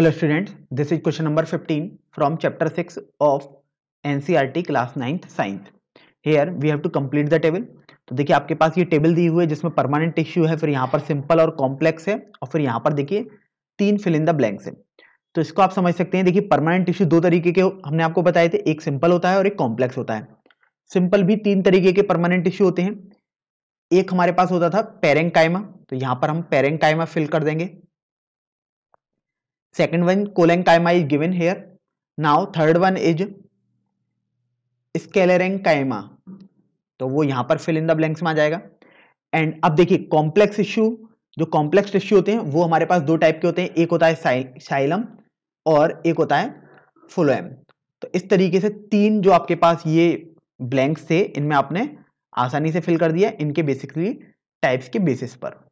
hello students this is question number 15 from chapter 6 of the class ninth science here we have to complete the table तो देखिए आपके पास ये table दी हुई है जिसमें परमानेंट टिश्यू है फिर यहाँ पर सिंपल और कॉम्प्लेक्स है और फिर यहाँ पर देखिए तीन फिल इन द ब्लैंक्स है तो इसको आप समझ सकते हैं देखिए परमानेंट टिश्यू दो तरीके के हमने आपको बताए थे एक सिंपल होता है और एक कॉम्प्लेक्स होता है सिंपल भी तीन तरीके के परमानेंट टिश्यू होते हैं एक हमारे पास होता था पेरेंकाइमा तो यहाँ पर हम पेरेंकाइमा फिल कर देंगे collenchyma one is is here now third one is is sclerenchyma तो वो यहां पर फिल इन द ब्लैंक्स में आ जाएगा एंड अब देखिए कॉम्प्लेक्स इश्यू जो कॉम्प्लेक्स टिश्यू होते हैं वो हमारे पास दो टाइप के होते हैं एक होता है साइलम और एक होता है फुलोएम तो इस तरीके से तीन जो आपके पास ये ब्लैंक्स थे इनमें आपने आसानी से फिल कर दिया इनके बेसिकली टाइप्स के बेसिस पर